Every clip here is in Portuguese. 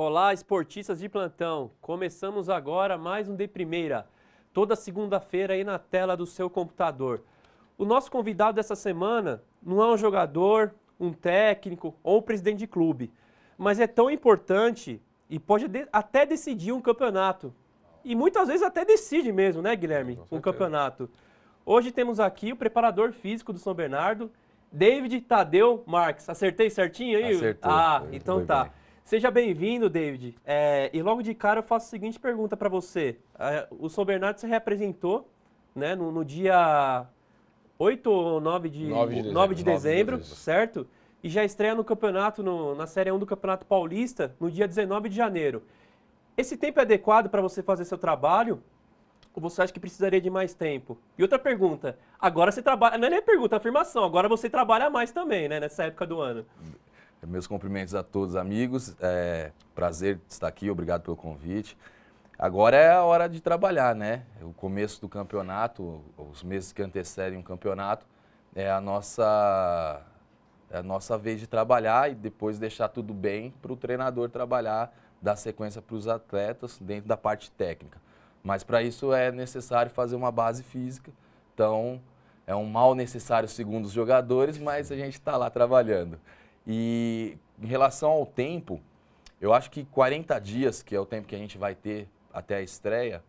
Olá, esportistas de plantão! Começamos agora mais um De Primeira, toda segunda-feira aí na tela do seu computador. O nosso convidado dessa semana não é um jogador, um técnico ou um presidente de clube, mas é tão importante e pode até decidir um campeonato. E muitas vezes até decide mesmo, né, Guilherme? Um campeonato. Hoje temos aqui o preparador físico do São Bernardo, David Tadeu Marques. Acertei certinho aí? Acertou. Ah, então Foi tá. Bem. Seja bem-vindo, David. É, e logo de cara eu faço a seguinte pergunta para você. É, o São Bernardo se representou né, no, no dia 8 ou 9 de, 9 de dezembro, 9 de dezembro 9 de certo? E já estreia no campeonato, no, na Série 1 do Campeonato Paulista, no dia 19 de janeiro. Esse tempo é adequado para você fazer seu trabalho? Ou você acha que precisaria de mais tempo? E outra pergunta, agora você trabalha. Não é nem pergunta, é afirmação, agora você trabalha mais também, né? Nessa época do ano. Meus cumprimentos a todos, amigos. É, prazer estar aqui, obrigado pelo convite. Agora é a hora de trabalhar, né? O começo do campeonato, os meses que antecedem o campeonato, é a nossa, é a nossa vez de trabalhar e depois deixar tudo bem para o treinador trabalhar, dar sequência para os atletas dentro da parte técnica. Mas para isso é necessário fazer uma base física. Então, é um mal necessário segundo os jogadores, mas a gente está lá trabalhando. E em relação ao tempo, eu acho que 40 dias, que é o tempo que a gente vai ter até a estreia,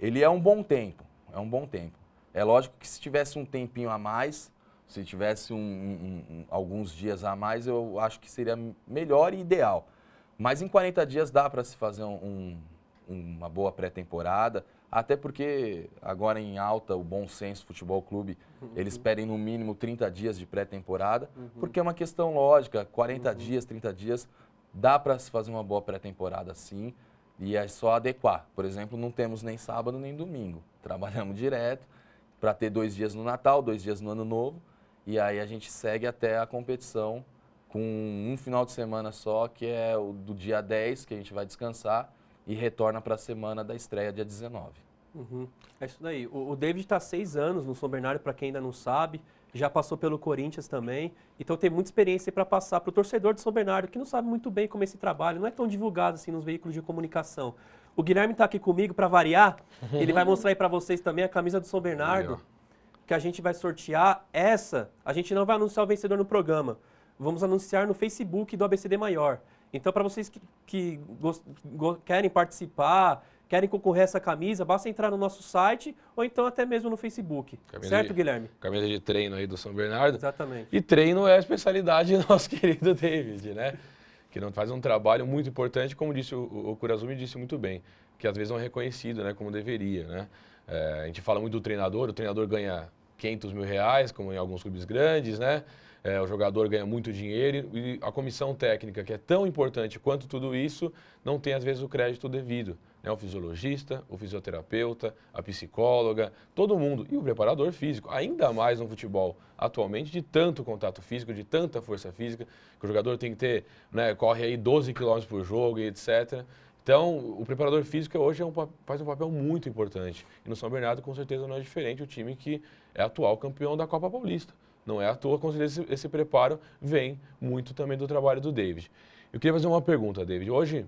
ele é um bom tempo. É um bom tempo. É lógico que se tivesse um tempinho a mais, se tivesse um, um, um, alguns dias a mais, eu acho que seria melhor e ideal. Mas em 40 dias dá para se fazer uma boa pré-temporada. Até porque agora em alta o Bom Senso Futebol Clube, uhum. eles pedem no mínimo 30 dias de pré-temporada, uhum. porque é uma questão lógica, 40 uhum. dias, 30 dias, dá para se fazer uma boa pré-temporada sim, e é só adequar. Por exemplo, não temos nem sábado nem domingo, trabalhamos direto para ter dois dias no Natal, dois dias no Ano Novo, e aí a gente segue até a competição com um final de semana só, que é o do dia 10, que a gente vai descansar, e retorna para a semana da estreia, dia 19. Uhum. É isso daí. O, o David está seis anos no São Bernardo, para quem ainda não sabe, já passou pelo Corinthians também, então tem muita experiência para passar para o torcedor de São Bernardo, que não sabe muito bem como é esse trabalho, não é tão divulgado assim nos veículos de comunicação. O Guilherme está aqui comigo para variar, ele vai mostrar aí para vocês também a camisa do São Bernardo, que a gente vai sortear. Essa, a gente não vai anunciar o vencedor no programa, vamos anunciar no Facebook do ABCD Maior. Então, para vocês que, que querem participar, querem concorrer a essa camisa, basta entrar no nosso site ou então até mesmo no Facebook. Camisa certo, de, Guilherme? Camisa de treino aí do São Bernardo. Exatamente. E treino é a especialidade do nosso querido David, né? que não faz um trabalho muito importante, como disse o, o disse muito bem, que às vezes não é reconhecido, né, como deveria, né? É, a gente fala muito do treinador, o treinador ganha 500 mil reais, como em alguns clubes grandes, né? É, o jogador ganha muito dinheiro e a comissão técnica, que é tão importante quanto tudo isso, não tem às vezes o crédito devido. Né? O fisiologista, o fisioterapeuta, a psicóloga, todo mundo. E o preparador físico, ainda mais no futebol atualmente, de tanto contato físico, de tanta força física, que o jogador tem que ter, né, corre aí 12 km por jogo e etc. Então, o preparador físico hoje é um, faz um papel muito importante. E no São Bernardo, com certeza, não é diferente o time que é atual campeão da Copa Paulista. Não é à toa, com certeza, esse, esse preparo vem muito também do trabalho do David. Eu queria fazer uma pergunta, David. Hoje,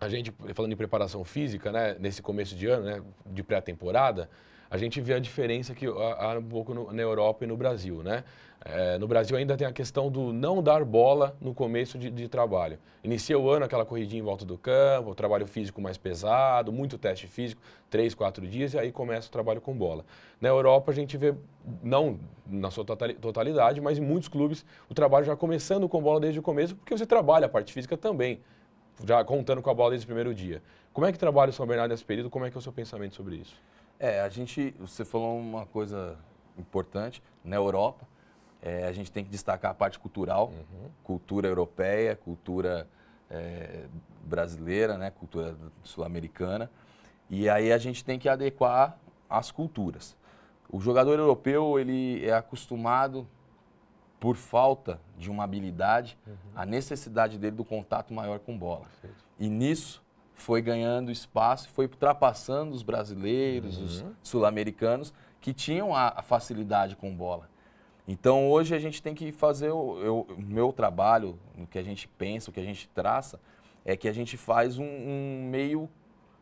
a gente, falando de preparação física, né, nesse começo de ano, né, de pré-temporada, a gente vê a diferença que ah, há um pouco no, na Europa e no Brasil, né? É, no Brasil ainda tem a questão do não dar bola no começo de, de, trabalho. Inicia o ano aquela corridinha em volta do campo, o trabalho físico mais pesado, muito teste físico, três, quatro dias, e aí começa o trabalho com bola. Na Europa a gente vê, não na sua totalidade, mas em muitos clubes o trabalho já começando com bola desde o começo, porque você trabalha a parte física também, já contando com a bola desde o primeiro dia. Como é que trabalha o São Bernardo nesse período? Como é que é o seu pensamento sobre isso? É, a gente, você falou uma coisa importante, na Europa, é, a gente tem que destacar a parte cultural, uhum. cultura europeia, cultura é, brasileira, né, cultura sul-americana, e aí a gente tem que adequar as culturas. O jogador europeu, ele é acostumado, por falta de uma habilidade, uhum. a necessidade dele do contato maior com bola. Perfeito. E nisso, foi ganhando espaço, foi ultrapassando os brasileiros, uhum. os sul-americanos, que tinham a, facilidade com bola. Então hoje a gente tem que fazer o, o meu trabalho, o que a gente pensa, o que a gente traça, é que a gente faz um, um meio,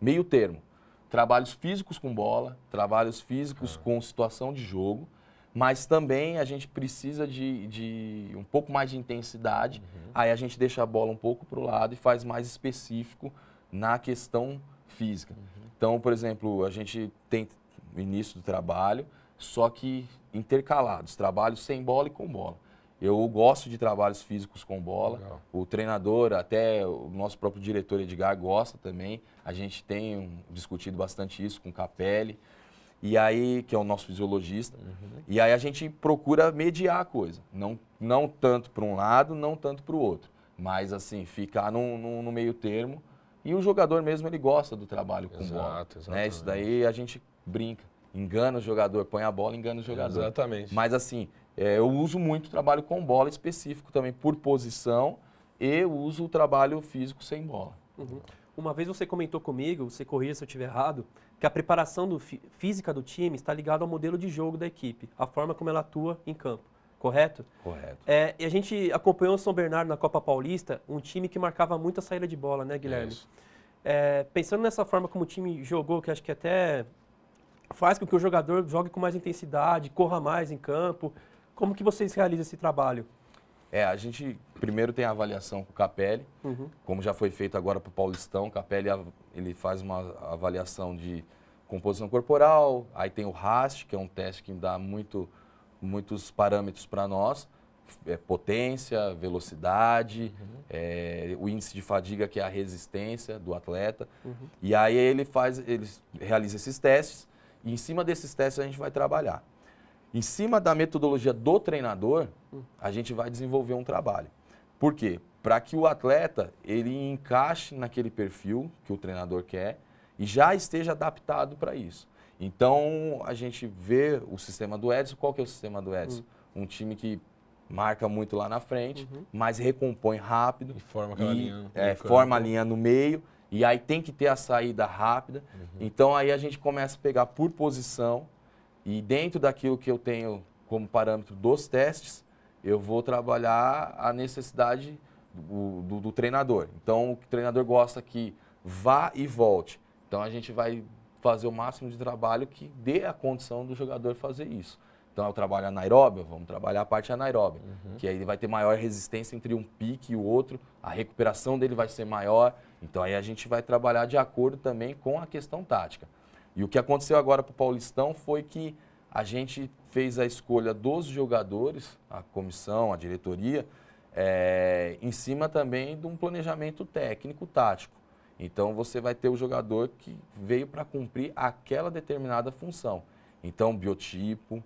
meio termo. Trabalhos físicos com bola, trabalhos físicos ah. com situação de jogo, mas também a gente precisa de, de um pouco mais de intensidade. Uhum. Aí a gente deixa a bola um pouco para o lado e faz mais específico na questão física. Uhum. Então, por exemplo, a gente tem o início do trabalho, só que intercalados, trabalhos sem bola e com bola. Eu gosto de trabalhos físicos com bola. Legal. O treinador, até o nosso próprio diretor Edgar gosta também. A gente tem um, discutido bastante isso com o Capelli, e aí que é o nosso fisiologista. Uhum. E aí a gente procura mediar a coisa, não não tanto para um lado, não tanto para o outro, mas assim ficar no, no, no meio termo e o jogador mesmo, ele gosta do trabalho com Exato, bola. Né? Isso daí a gente brinca, engana o jogador, põe a bola, engana o jogador. Exatamente. Mas assim, é, eu uso muito o trabalho com bola específico também por posição e uso o trabalho físico sem bola. Uhum. Uma vez você comentou comigo, você corrija se eu estiver errado, que a preparação do física do time está ligada ao modelo de jogo da equipe, a forma como ela atua em campo correto? Correto. É, e a gente acompanhou o São Bernardo na Copa Paulista, um time que marcava muita saída de bola, né, Guilherme? É, pensando nessa forma como o time jogou, que acho que até faz com que o jogador jogue com mais intensidade, corra mais em campo, como que vocês realizam esse trabalho? É, a gente primeiro tem a avaliação com o Capelli, uhum. como já foi feito agora para o Paulistão. O Capelli ele faz uma avaliação de composição corporal, aí tem o RAST, que é um teste que dá muito muitos parâmetros para nós, é, potência, velocidade, uhum. é, o índice de fadiga, que é a resistência do atleta. Uhum. E aí ele faz, ele realiza esses testes e em cima desses testes a gente vai trabalhar. Em cima da metodologia do treinador, uhum. a gente vai desenvolver um trabalho. Por quê? Para que o atleta ele encaixe naquele perfil que o treinador quer e já esteja adaptado para isso. Então, a gente vê o sistema do Edson. Qual que é o sistema do Edson? Uhum. Um time que marca muito lá na frente, uhum. mas recompõe rápido. E forma aquela e, linha. É, forma a linha no meio. E aí tem que ter a saída rápida. Uhum. Então, aí a gente começa a pegar por posição. E dentro daquilo que eu tenho como parâmetro dos testes, eu vou trabalhar a necessidade do, do, do treinador. Então, o treinador gosta que vá e volte. Então, a gente vai fazer o máximo de trabalho que dê a condição do jogador fazer isso. Então, eu trabalho anaeróbio, vamos trabalhar a parte anaeróbia, uhum. que aí ele vai ter maior resistência entre um pique e o outro, a recuperação dele vai ser maior. Então, aí a gente vai trabalhar de acordo também com a questão tática. E o que aconteceu agora para o Paulistão foi que a gente fez a escolha dos jogadores, a comissão, a diretoria, é, em cima também de um planejamento técnico-tático. Então você vai ter o jogador que veio para cumprir aquela determinada função. Então, biotipo,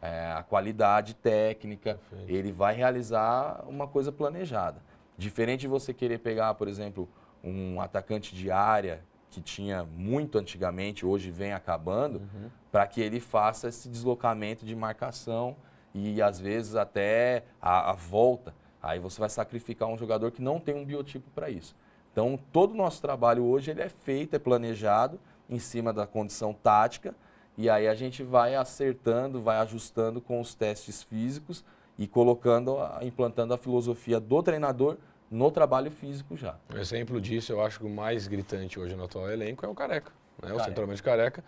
é, a qualidade técnica, Perfeito. ele vai realizar uma coisa planejada. Diferente de você querer pegar, por exemplo, um atacante de área que tinha muito antigamente, hoje vem acabando, uhum. para que ele faça esse deslocamento de marcação e às vezes até a, a volta. Aí você vai sacrificar um jogador que não tem um biotipo para isso. Então, todo o nosso trabalho hoje ele é feito, é planejado em cima da condição tática, e aí a gente vai acertando, vai ajustando com os testes físicos e colocando, implantando a filosofia do treinador no trabalho físico já. Um exemplo disso, eu acho que o mais gritante hoje no atual elenco é o Careca, né? Careca. o centroavante Careca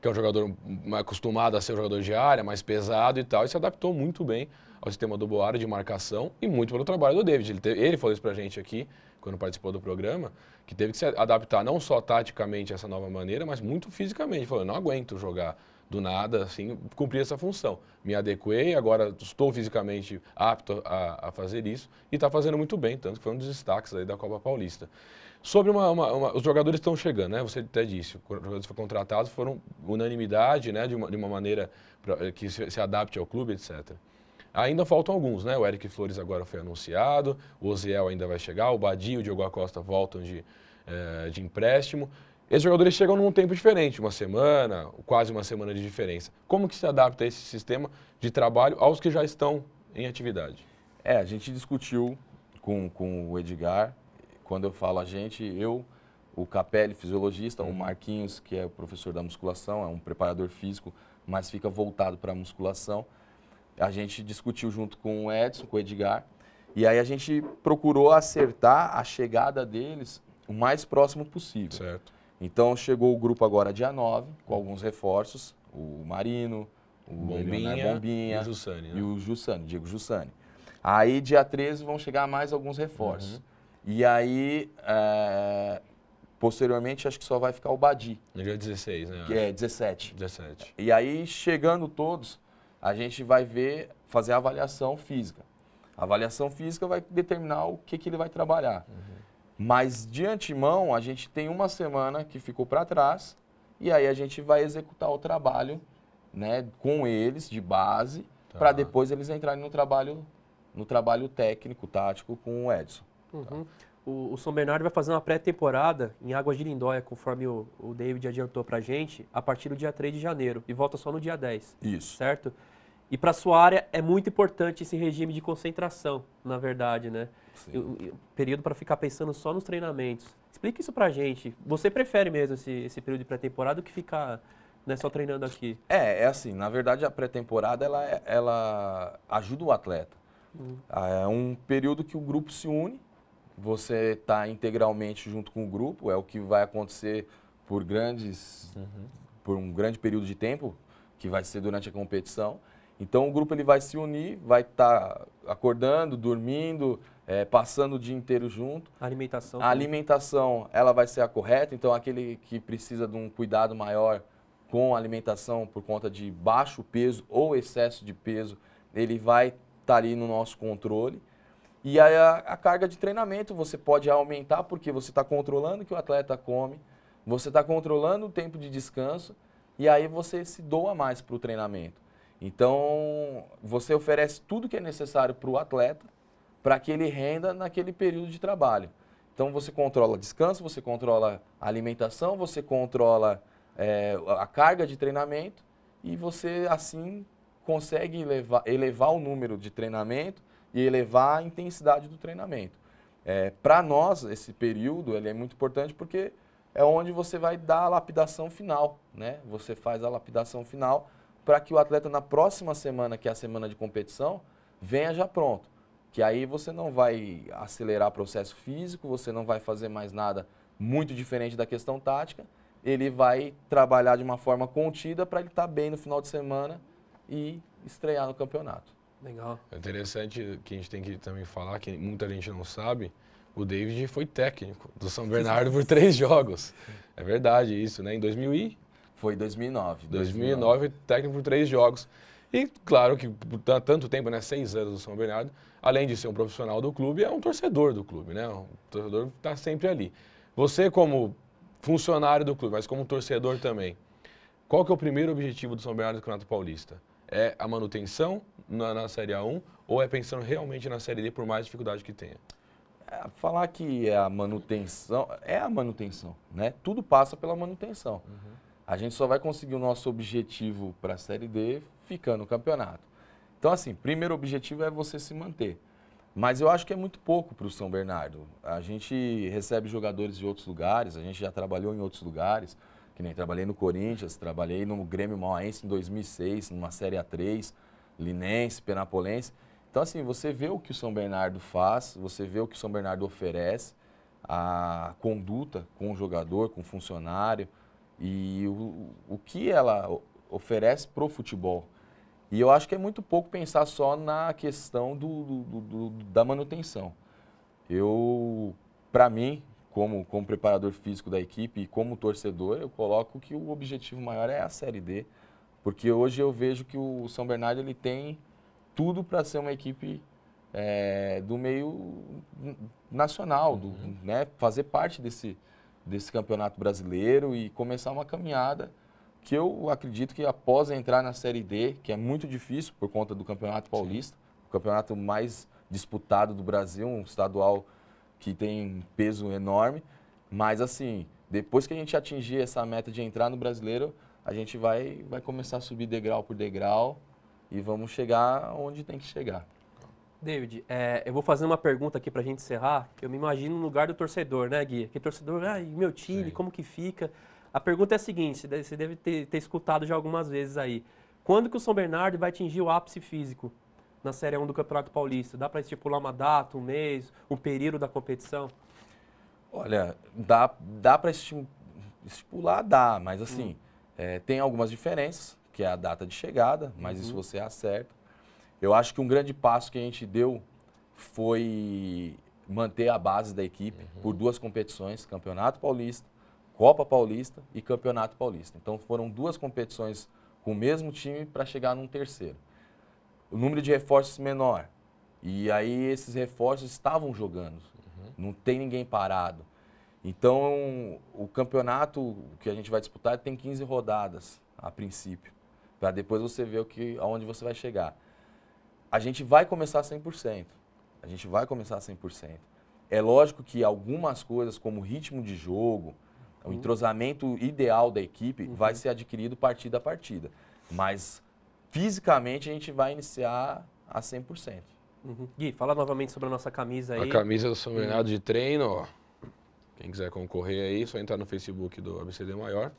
que é um jogador acostumado a ser um jogador de área, mais pesado e tal, e se adaptou muito bem ao sistema do Boara de marcação e muito pelo trabalho do David. Ele, teve, ele falou isso pra gente aqui, quando participou do programa, que teve que se adaptar não só taticamente a essa nova maneira, mas muito fisicamente. Ele falou, não aguento jogar do nada, assim, cumprir essa função. Me adequei, agora estou fisicamente apto a, a fazer isso e está fazendo muito bem, tanto que foi um dos destaques aí da Copa Paulista. Sobre uma, uma, uma, os jogadores estão chegando, né? Você até disse, os jogadores foram contratados, foram unanimidade, né? De uma, de uma maneira pra, eh, que se, se, adapte ao clube, etc. Ainda faltam alguns, né? O Eric Flores agora foi anunciado, o Oziel ainda vai chegar, o Badio, o Diogo Acosta voltam de, é, de empréstimo. Esses jogadores chegam num tempo diferente, uma semana, quase uma semana de diferença. Como que se adapta esse sistema de trabalho aos que já estão em atividade? É, a gente discutiu com, com o Edgar quando eu falo a gente, eu, o Capelli, fisiologista, uhum. o Marquinhos, que é o professor da musculação, é um preparador físico, mas fica voltado para a musculação. A gente discutiu junto com o Edson, com o Edgar, e aí a gente procurou acertar a chegada deles o mais próximo possível. Certo. Então chegou o grupo agora dia 9, com alguns reforços, o Marino, o Bombinha, Bombinha e o Jussani. Né? E o Jussani, Diego Jussani. Aí dia 13 vão chegar mais alguns reforços. Uhum. E aí, é, posteriormente, acho que só vai ficar o Badi. No dia 16, né? Que é, 17. 17. E aí, chegando todos, a gente vai ver, fazer a avaliação física. A avaliação física vai determinar o que, que ele vai trabalhar. Uhum. Mas, de antemão, a gente tem uma semana que ficou para trás e aí a gente vai executar o trabalho né, com eles, de base, tá. para depois eles entrarem no trabalho, no trabalho técnico, tático com o Edson. Uhum. O, o, São Bernardo vai fazer uma pré-temporada em Águas de Lindóia, conforme o, o David adiantou para gente, a partir do dia 3 de janeiro e volta só no dia 10. Isso. Certo? E para sua área é muito importante esse regime de concentração, na verdade, né? Eu, período para ficar pensando só nos treinamentos. Explica isso para gente. Você prefere mesmo esse, esse período de pré-temporada do que ficar né, só treinando aqui? É, é assim. Na verdade, a pré-temporada ela, é, ela ajuda o atleta. Hum. É um período que o grupo se une você está integralmente junto com o grupo, é o que vai acontecer por grandes, uhum. por um grande período de tempo, que vai ser durante a competição. Então o grupo ele vai se unir, vai estar tá acordando, dormindo, é, passando o dia inteiro junto. A alimentação. A alimentação, ela vai ser a correta. Então aquele que precisa de um cuidado maior com a alimentação por conta de baixo peso ou excesso de peso, ele vai estar tá ali no nosso controle. E a, a carga de treinamento você pode aumentar porque você está controlando o que o atleta come, você está controlando o tempo de descanso e aí você se doa mais para o treinamento. Então, você oferece tudo que é necessário para o atleta para que ele renda naquele período de trabalho. Então, você controla descanso, você controla alimentação, você controla é, a carga de treinamento e você, assim, consegue elevar, elevar o número de treinamento e elevar a intensidade do treinamento. É, Para nós, esse período ele é muito importante porque é onde você vai dar a lapidação final, né? Você faz a lapidação final para que o atleta na próxima semana, que é a semana de competição, venha já pronto. Que aí você não vai acelerar o processo físico, você não vai fazer mais nada muito diferente da questão tática. Ele vai trabalhar de uma forma contida para ele estar tá bem no final de semana e estrear no campeonato. Legal. É interessante que a gente tem que também falar, que muita gente não sabe, o David foi técnico do São Bernardo por três jogos. É verdade isso, né? Em 2000 e... Foi 2009. 2009, 2009 técnico por três jogos. E claro que por tanto tempo, né, seis anos do São Bernardo, além de ser um profissional do clube, é um torcedor do clube, né? Um torcedor que está sempre ali. Você como funcionário do clube, mas como torcedor também, qual que é o primeiro objetivo do São Bernardo do Campeonato Paulista? é a manutenção na, na Série A1 ou é pensando realmente na Série D por mais dificuldade que tenha? É, falar que é a manutenção, é a manutenção, né? Tudo passa pela manutenção. Uhum. A gente só vai conseguir o nosso objetivo para a Série D ficando no campeonato. Então, assim, primeiro objetivo é você se manter. Mas eu acho que é muito pouco para o São Bernardo. A gente recebe jogadores de outros lugares, a gente já trabalhou em outros lugares. Que nem trabalhei no Corinthians, trabalhei no Grêmio Mauaense em 2006, numa Série A3, Linense, Penapolense. Então, assim, você vê o que o São Bernardo faz, você vê o que o São Bernardo oferece, a conduta com o jogador, com o funcionário e o, o que ela oferece para o futebol. E eu acho que é muito pouco pensar só na questão do, do, do da manutenção. Eu, para mim, como, como preparador físico da equipe e como torcedor, eu coloco que o objetivo maior é a Série D, porque hoje eu vejo que o São Bernardo ele tem tudo para ser uma equipe é, do meio nacional, do, uhum. né, fazer parte desse, desse campeonato brasileiro e começar uma caminhada que eu acredito que após entrar na Série D, que é muito difícil por conta do Campeonato Paulista, Sim. o campeonato mais disputado do Brasil, um estadual que tem peso enorme. Mas assim, depois que a gente atingir essa meta de entrar no brasileiro, a gente vai, vai começar a subir degrau por degrau e vamos chegar onde tem que chegar. David, é, eu vou fazer uma pergunta aqui para a gente encerrar. Eu me imagino no lugar do torcedor, né, Gui? Que torcedor, ai, meu time, Sim. como que fica? A pergunta é a seguinte, você deve ter, ter escutado já algumas vezes aí. Quando que o São Bernardo vai atingir o ápice físico? na Série 1 do Campeonato Paulista? Dá para estipular uma data, um mês, um período da competição? Olha, dá, dá para estipular, dá, mas assim, hum. é, tem algumas diferenças, que é a data de chegada, mas uhum. isso você acerta. Eu acho que um grande passo que a gente deu foi manter a base da equipe uhum. por duas competições, Campeonato Paulista, Copa Paulista e Campeonato Paulista. Então foram duas competições com o mesmo time para chegar num terceiro o número de reforços menor. E aí esses reforços estavam jogando. Uhum. Não tem ninguém parado. Então, o campeonato que a gente vai disputar tem 15 rodadas a princípio, para depois você ver o que aonde você vai chegar. A gente vai começar 100%. A gente vai começar 100%. É lógico que algumas coisas como ritmo de jogo, uhum. o entrosamento ideal da equipe uhum. vai ser adquirido partida a partida. Mas fisicamente a gente vai iniciar a 100%. Uhum. Gui, fala novamente sobre a nossa camisa aí. A camisa do São Bernardo de treino, ó. Quem quiser concorrer aí, só entrar no Facebook do ABCD Maior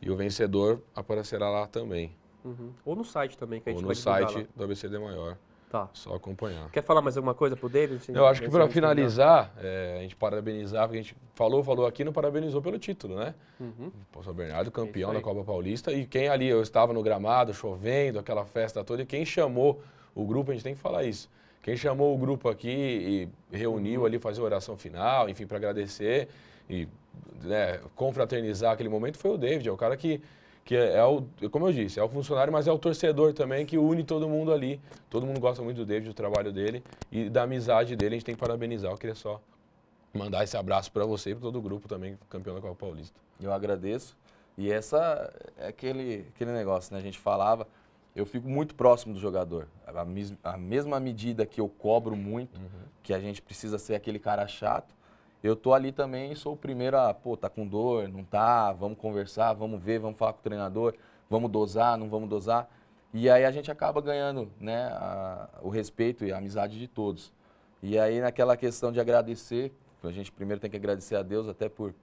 e o vencedor aparecerá lá também. Uhum. Ou no site também, que a gente Ou no site lá. do ABCD Maior. Tá. Só acompanhar. Quer falar mais alguma coisa pro David? Eu acho que para finalizar, é, a gente parabenizar, porque a gente falou, falou aqui, não parabenizou pelo título, né? Uhum. O São Bernardo, campeão é da Copa Paulista. E quem ali, eu estava no gramado, chovendo, aquela festa toda, e quem chamou o grupo, a gente tem que falar isso. Quem chamou o grupo aqui e reuniu uhum. ali, fazer a oração final, enfim, para agradecer e né, confraternizar aquele momento foi o David, é o cara que que é, é, o, como eu disse, é o funcionário, mas é o torcedor também que une todo mundo ali. Todo mundo gosta muito do David, do trabalho dele e da amizade dele. A gente tem que parabenizar. Eu queria só mandar esse abraço para você e para todo o grupo também, campeão da Copa Paulista. Eu agradeço. E essa é aquele, aquele negócio, né? A gente falava, eu fico muito próximo do jogador. A, mes, a mesma medida que eu cobro muito, uhum. que a gente precisa ser aquele cara chato, eu tô ali também e sou o primeiro a, pô, tá com dor, não tá, vamos conversar, vamos ver, vamos falar com o treinador, vamos dosar, não vamos dosar. E aí a gente acaba ganhando, né, a, o respeito e a amizade de todos. E aí naquela questão de agradecer, a gente primeiro tem que agradecer a Deus até por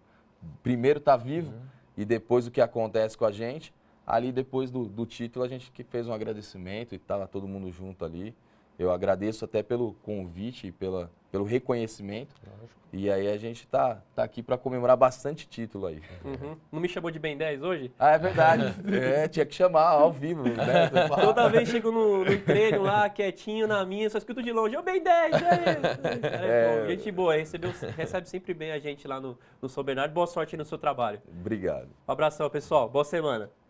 primeiro estar tá vivo uhum. e depois o que acontece com a gente. Ali depois do, do título a gente que fez um agradecimento e estava todo mundo junto ali. Eu agradeço até pelo convite e pela, pelo reconhecimento. Lógico. E aí a gente tá, tá aqui para comemorar bastante título aí. Uhum. Não me chamou de Ben 10 hoje? Ah, é verdade. é, tinha que chamar ao vivo. Né? Toda vez chego no, no treino lá, quietinho, na minha, só escuto de longe, ô bem Ben 10, é, é, Gente boa, recebeu, recebe sempre bem a gente lá no, no São Bernardo. Boa sorte no seu trabalho. Obrigado. Um abração, pessoal. Boa semana.